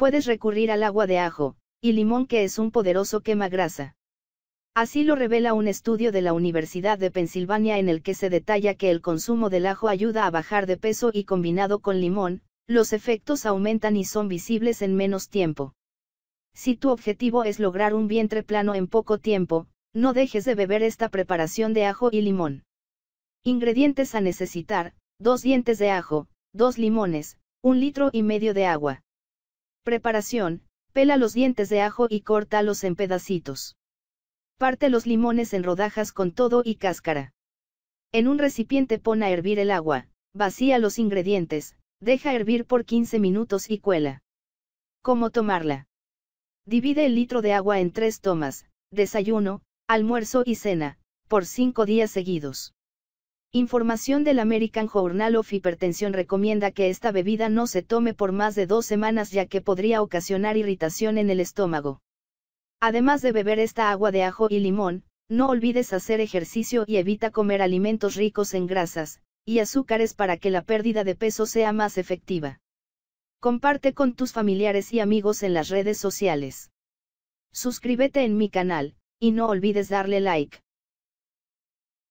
puedes recurrir al agua de ajo, y limón que es un poderoso quema grasa. Así lo revela un estudio de la Universidad de Pensilvania en el que se detalla que el consumo del ajo ayuda a bajar de peso y combinado con limón, los efectos aumentan y son visibles en menos tiempo. Si tu objetivo es lograr un vientre plano en poco tiempo, no dejes de beber esta preparación de ajo y limón. Ingredientes a necesitar, dos dientes de ajo, dos limones, un litro y medio de agua. Preparación, pela los dientes de ajo y córtalos en pedacitos. Parte los limones en rodajas con todo y cáscara. En un recipiente pon a hervir el agua, vacía los ingredientes, deja hervir por 15 minutos y cuela. ¿Cómo tomarla? Divide el litro de agua en tres tomas, desayuno, almuerzo y cena, por cinco días seguidos. Información del American Journal of Hypertension recomienda que esta bebida no se tome por más de dos semanas ya que podría ocasionar irritación en el estómago. Además de beber esta agua de ajo y limón, no olvides hacer ejercicio y evita comer alimentos ricos en grasas y azúcares para que la pérdida de peso sea más efectiva. Comparte con tus familiares y amigos en las redes sociales. Suscríbete en mi canal, y no olvides darle like.